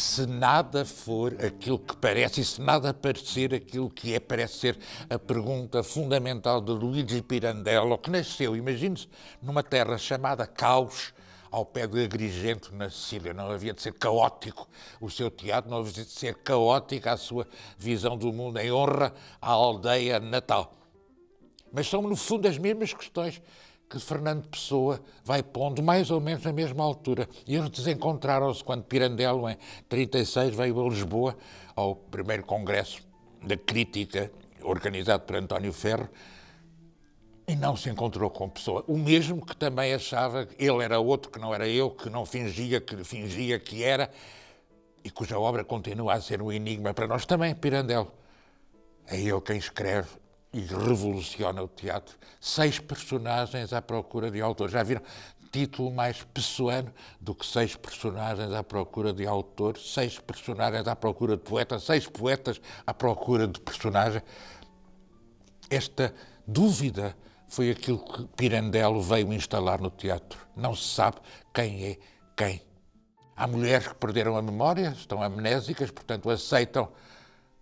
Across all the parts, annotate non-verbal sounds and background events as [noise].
se nada for aquilo que parece, e se nada parecer aquilo que é, parece ser a pergunta fundamental de Luigi Pirandello, que nasceu, imagine-se, numa terra chamada Caos, ao pé de Agrigento, na Sicília. Não havia de ser caótico o seu teatro, não havia de ser caótica a sua visão do mundo em honra à aldeia natal. Mas são, no fundo, as mesmas questões que Fernando Pessoa vai pondo mais ou menos na mesma altura. E eles desencontraram-se quando Pirandello, em 36, veio a Lisboa ao primeiro congresso da crítica organizado por António Ferro e não se encontrou com Pessoa. O mesmo que também achava que ele era outro, que não era eu, que não fingia, que fingia que era e cuja obra continua a ser um enigma para nós também, Pirandello. É ele quem escreve e revoluciona o teatro. Seis personagens à procura de autor. Já viram? Título mais pessoano do que seis personagens à procura de autor, seis personagens à procura de poeta, seis poetas à procura de personagem. Esta dúvida foi aquilo que Pirandello veio instalar no teatro. Não se sabe quem é quem. Há mulheres que perderam a memória, estão amnésicas, portanto aceitam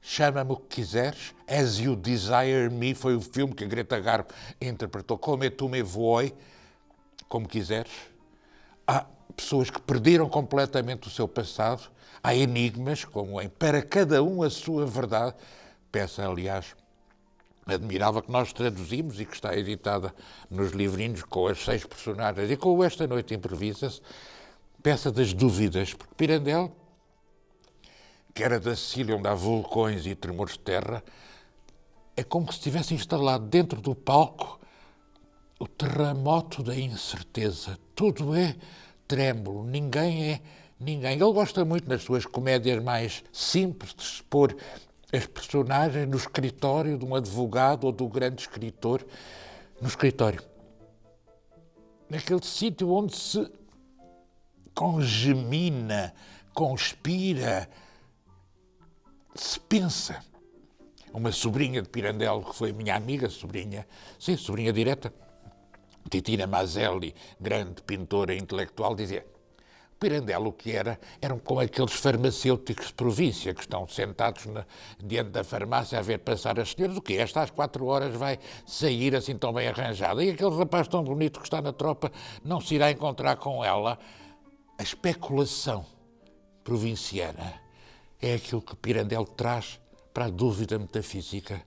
Chama-me o que quiseres. As You Desire Me foi o filme que a Greta Garbo interpretou. Como é tu me voi, como quiseres. Há pessoas que perderam completamente o seu passado. Há enigmas, como em Para Cada Um a Sua Verdade. Peça, aliás, admirável que nós traduzimos e que está editada nos livrinhos com as seis personagens e com Esta Noite Improvisa-se, peça das dúvidas, porque Pirandello que era da Sicília, onde há vulcões e tremores de terra, é como se tivesse instalado dentro do palco o terremoto da incerteza. Tudo é trêmulo, ninguém é ninguém. Ele gosta muito, nas suas comédias mais simples, de expor as personagens no escritório de um advogado ou do grande escritor, no escritório. Naquele sítio onde se congemina, conspira, se pensa, uma sobrinha de Pirandello, que foi minha amiga, sobrinha, sim, sobrinha direta, Titina Mazelli, grande pintora intelectual, dizia Pirandello, o que era, eram como aqueles farmacêuticos de província que estão sentados na, diante da farmácia a ver passar as senhoras. O que Esta às quatro horas vai sair assim tão bem arranjada. E aquele rapaz tão bonito que está na tropa não se irá encontrar com ela. A especulação provinciana é aquilo que Pirandello traz para a dúvida metafísica.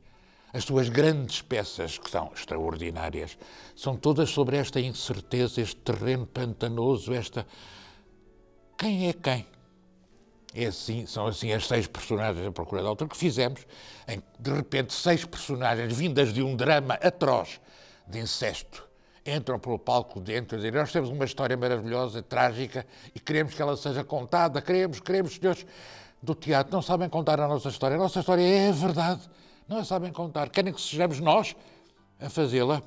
As suas grandes peças, que são extraordinárias, são todas sobre esta incerteza, este terreno pantanoso, esta. Quem é quem? É assim, são assim as seis personagens da Procura da Altura que fizemos, em, de repente, seis personagens vindas de um drama atroz de incesto entram pelo palco dentro e dizem: Nós temos uma história maravilhosa, trágica e queremos que ela seja contada, queremos, queremos, senhores, do teatro não sabem contar a nossa história. A nossa história é a verdade. Não a sabem contar. Querem que sejamos nós a fazê-la.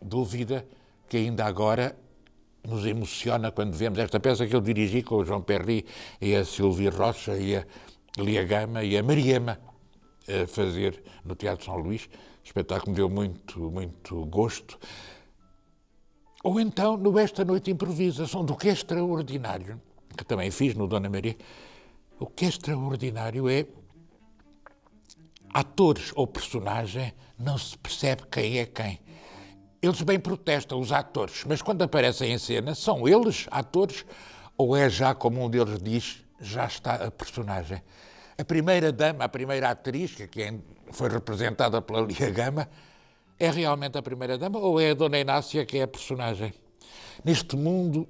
Dúvida que ainda agora nos emociona quando vemos esta peça que eu dirigi com o João Perri e a Silvia Rocha e a Lia Gama e a Mariema a fazer no Teatro São Luís. O espetáculo me deu muito, muito gosto. Ou então no Esta Noite Improvisa, são do que é extraordinário, que também fiz no Dona Maria, o que é extraordinário é atores ou personagem não se percebe quem é quem. Eles bem protestam, os atores, mas quando aparecem em cena, são eles atores ou é já, como um deles diz, já está a personagem? A primeira dama, a primeira atriz, que é foi representada pela Lia Gama, é realmente a primeira dama ou é a Dona Inácia que é a personagem? Neste mundo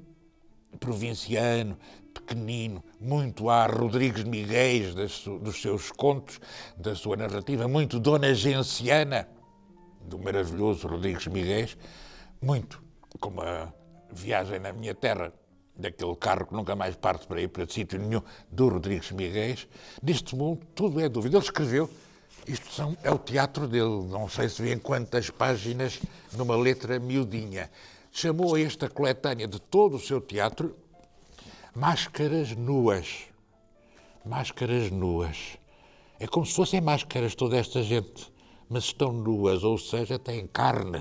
provinciano, pequenino, muito a Rodrigues Miguéis dos seus contos, da sua narrativa, muito dona genciana, do maravilhoso Rodrigues Miguéis, muito como a viagem na minha terra, daquele carro que nunca mais parte para ir para sítio nenhum, do Rodrigues Miguéis. Neste mundo, tudo é dúvida. Ele escreveu, isto são, é o teatro dele, não sei se vê em quantas páginas, numa letra miudinha chamou a esta coletânea de todo o seu teatro Máscaras Nuas. Máscaras Nuas. É como se fossem máscaras toda esta gente, mas estão nuas, ou seja, têm carne.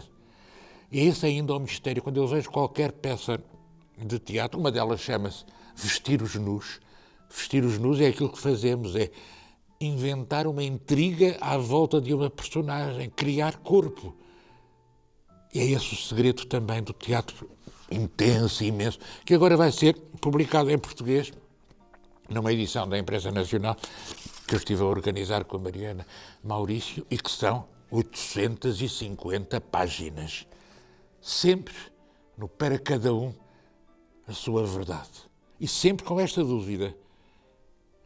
E esse ainda é o um mistério. Quando eu vejo qualquer peça de teatro, uma delas chama-se Vestir os Nus. Vestir os Nus é aquilo que fazemos, é inventar uma intriga à volta de uma personagem, criar corpo. E é esse o segredo também do teatro intenso, imenso, que agora vai ser publicado em português numa edição da Empresa Nacional que eu estive a organizar com a Mariana Maurício e que são 850 páginas. Sempre no para cada um a sua verdade. E sempre com esta dúvida.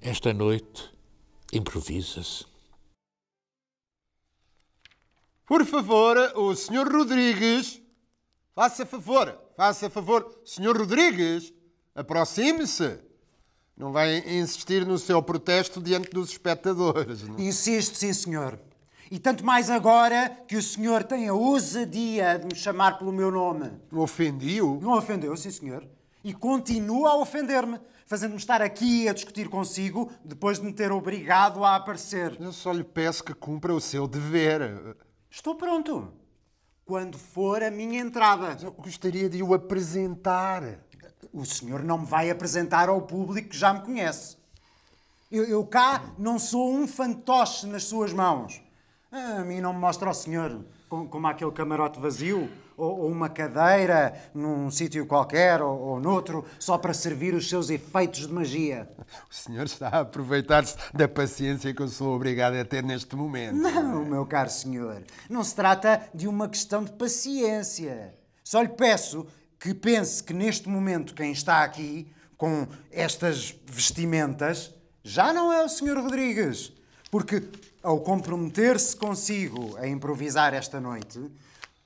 Esta noite improvisa-se por favor, o Sr. Rodrigues, faça favor, faça favor. Sr. Rodrigues, aproxime-se. Não vai insistir no seu protesto diante dos espectadores. Não? É? Insisto, sim, senhor. E tanto mais agora que o senhor tem a ousadia de me chamar pelo meu nome. Ofendi-o? Não ofendeu, sim, senhor. E continua a ofender-me, fazendo-me estar aqui a discutir consigo depois de me ter obrigado a aparecer. Eu só lhe peço que cumpra o seu dever. Estou pronto. Quando for a minha entrada. Eu gostaria de o apresentar. O senhor não me vai apresentar ao público que já me conhece. Eu, eu cá não sou um fantoche nas suas mãos. A mim não me mostra o senhor como, como aquele camarote vazio ou, ou uma cadeira num sítio qualquer ou, ou noutro, só para servir os seus efeitos de magia. O senhor está a aproveitar-se da paciência que eu sou obrigado a ter neste momento. Não, é? meu caro senhor, não se trata de uma questão de paciência. Só lhe peço que pense que neste momento quem está aqui com estas vestimentas já não é o senhor Rodrigues, porque ao comprometer-se consigo a improvisar esta noite,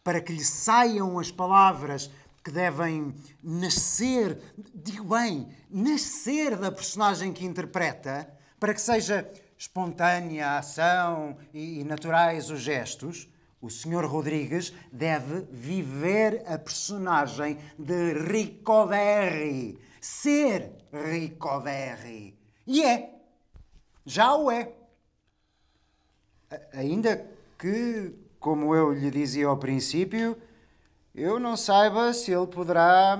para que lhe saiam as palavras que devem nascer, digo bem, nascer da personagem que interpreta, para que seja espontânea a ação e, e naturais os gestos, o Sr. Rodrigues deve viver a personagem de Ricoverri, ser Ricoverri. E é. Já o é. A ainda que como eu lhe dizia ao princípio, eu não saiba se ele poderá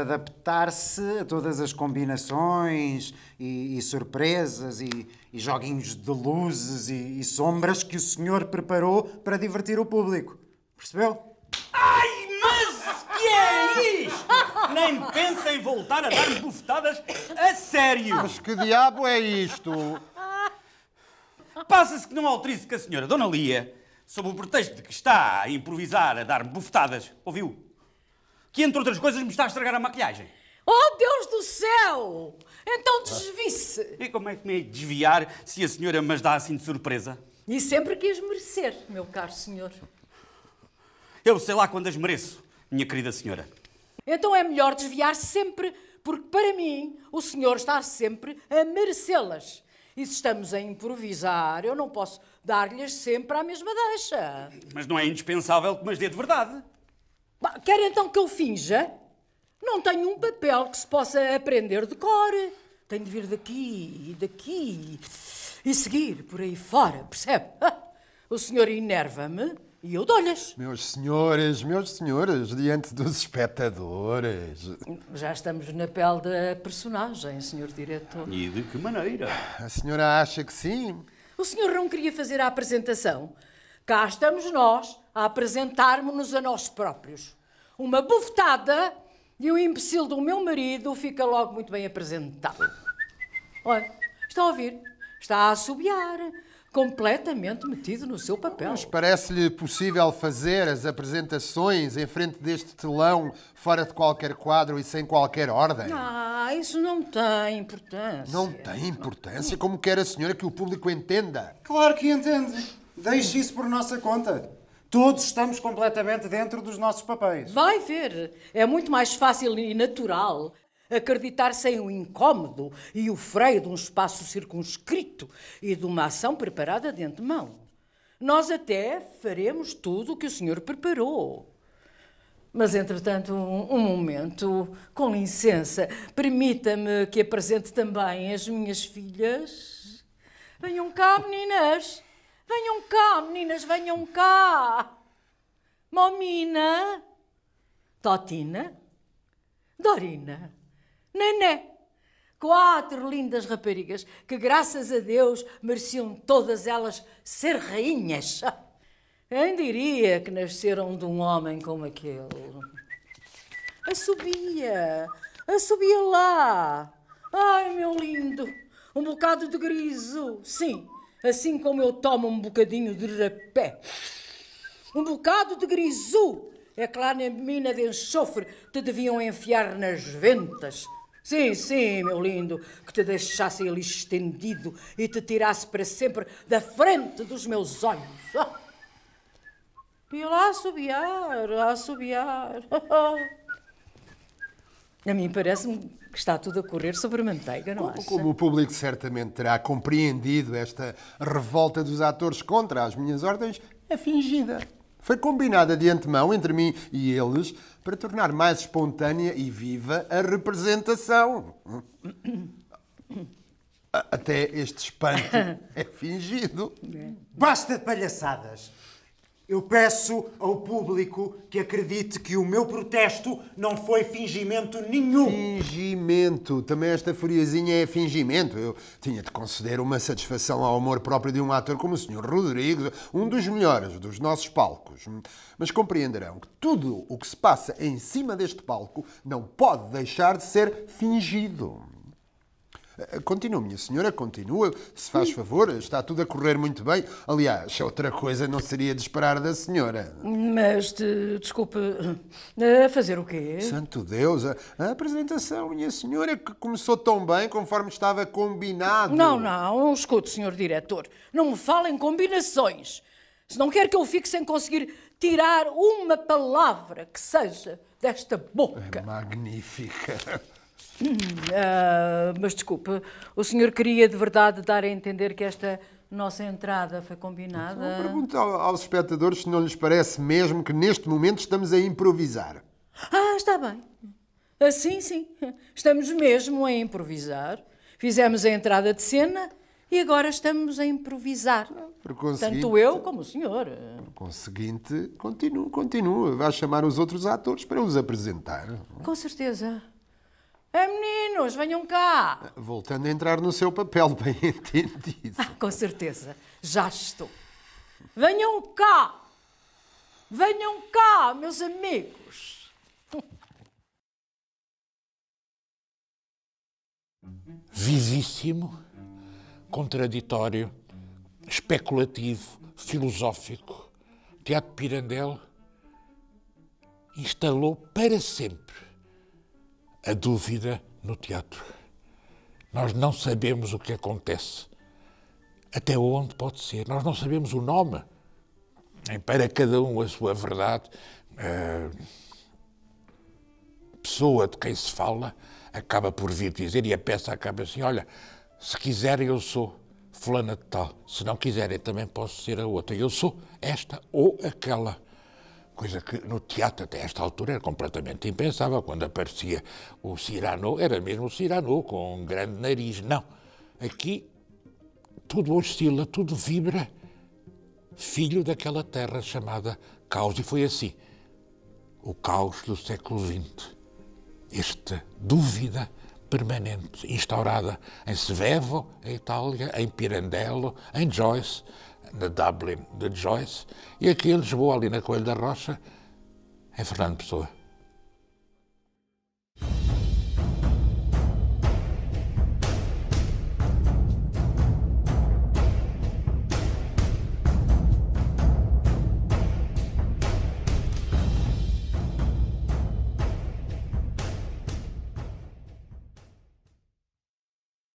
adaptar-se a todas as combinações e, e surpresas e, e, joguinhos de luzes e, e, sombras que o senhor preparou para divertir o público. Percebeu? Ai, mas que é isto? Nem pensa em voltar a dar bufetadas a sério. Mas que diabo é isto? Passa-se que não autorizo que a senhora Dona Lia sob o pretexto de que está a improvisar, a dar-me bufetadas, ouviu? Que, entre outras coisas, me está a estragar a maquilhagem. Oh, Deus do céu! Então ah. desvie-se. E como é que me é desviar se a senhora me as dá assim de surpresa? E sempre quis merecer, meu caro senhor. Eu sei lá quando as mereço, minha querida senhora. Então é melhor desviar sempre, porque para mim o senhor está sempre a merecê-las. E se estamos a improvisar, eu não posso dar-lhes sempre a mesma deixa. Mas não é indispensável que mas dê de verdade. quer então que eu finja? Não tenho um papel que se possa aprender de cor. Tenho de vir daqui e daqui e seguir por aí fora, percebe? [laughs] O senhor enerva-me e eu dou-lhes. Meus senhores, meus senhores, diante dos espectadores. Já estamos na pele da personagem, senhor diretor. E de que maneira? A senhora acha que sim? O senhor não queria fazer a apresentação? Cá estamos nós a apresentarmos-nos a nós próprios. Uma bufetada e o imbecil do meu marido fica logo muito bem apresentado. Olha, está a ouvir? Está a assobiar completamente metido no seu papel. Mas parece-lhe possível fazer as apresentações em frente deste telão, fora de qualquer quadro e sem qualquer ordem? Ah, isso não tem importância. Não tem importância? Como quer a senhora que o público entenda? Claro que entende. Deixe isso por nossa conta. Todos estamos completamente dentro dos nossos papéis. Vai ver. É muito mais fácil e natural Acreditar sem o incómodo e o freio de um espaço circunscrito e de uma ação preparada de antemão. Nós até faremos tudo o que o senhor preparou. Mas, entretanto, um, um momento, com licença, permita-me que apresente também as minhas filhas. Venham cá, meninas! Venham cá, meninas, venham cá! Momina! Totina! Dorina! Nené. Quatro lindas raparigas que, graças a Deus, mereciam todas elas ser rainhas. Quem diria que nasceram de um homem como aquele? Assobia! Assobia lá! Ai, meu lindo! Um bocado de griso! Sim, assim como eu tomo um bocadinho de rapé. Um bocado de griso! É que lá na mina de enxofre te deviam enfiar nas ventas. Sim, sim, meu lindo, que te deixasse ali estendido e te tirasse para sempre da frente dos meus olhos. E [laughs] lá assobiar, a assobiar. [laughs] A mim parece-me que está tudo a correr sobre manteiga, não acha? Como o público certamente terá compreendido esta revolta dos atores contra as minhas ordens, é fingida. Foi combinada de antemão entre mim e eles para tornar mais espontânea e viva a representação. [coughs] Até este espanto [coughs] é fingido. Basta de palhaçadas! Eu peço ao público que acredite que o meu protesto não foi fingimento nenhum. Fingimento. Também esta furiazinha é fingimento. Eu tinha de conceder uma satisfação ao amor próprio de um ator como o Sr. Rodrigues, um dos melhores dos nossos palcos. Mas compreenderão que tudo o que se passa em cima deste palco não pode deixar de ser fingido. Eh, continua, minha senhora, continua, se faz favor, está tudo a correr muito bem. Aliás, outra coisa não seria de esperar da senhora. Mas, de, desculpe, a fazer o quê? Santo Deus, a, a apresentação, minha senhora, que começou tão bem conforme estava combinado. Não, não, escute, senhor diretor, não me falem combinações. Se não quer que eu fique sem conseguir tirar uma palavra que seja desta boca. É magnífica. Uh, mas desculpe, o senhor queria de verdade dar a entender que esta nossa entrada foi combinada? Então, Pergunto aos espectadores se não lhes parece mesmo que neste momento estamos a improvisar. Ah, está bem. Assim, sim. Estamos mesmo a improvisar. Fizemos a entrada de cena e agora estamos a improvisar. Ah, Tanto eu como o senhor. Por conseguinte, continua, continua. Vai chamar os outros atores para os apresentar. Com certeza. Ah, meninos, venham cá. Voltando a entrar no seu papel, bem [laughs] entendido. Ah, com certeza, já estou. Venham cá. Venham cá, meus amigos. vivíssimo contraditório, especulativo, filosófico, Teatro pirandello instalou para sempre a dúvida no teatro. Nós não sabemos o que acontece, até onde pode ser. Nós não sabemos o nome. Para cada um a sua verdade, a eh, pessoa de quem se fala acaba por vir dizer, e a peça acaba assim: olha, se quiserem, eu sou fulana de tal. Se não quiserem, também posso ser a outra. Eu sou esta ou aquela coisa que no teatro até esta altura era completamente impensável. Quando aparecia o Cyrano, era mesmo o Cyrano com um grande nariz. Não. Aqui tudo oscila, tudo vibra, filho daquela terra chamada caos. E foi assim. O caos do século XX. Esta dúvida permanente, instaurada em Svevo, em Itália, em Pirandello, em Joyce, na Dublin de Joyce, e aqui em Lisboa, ali na Coelho da Rocha, em Fernando Pessoa.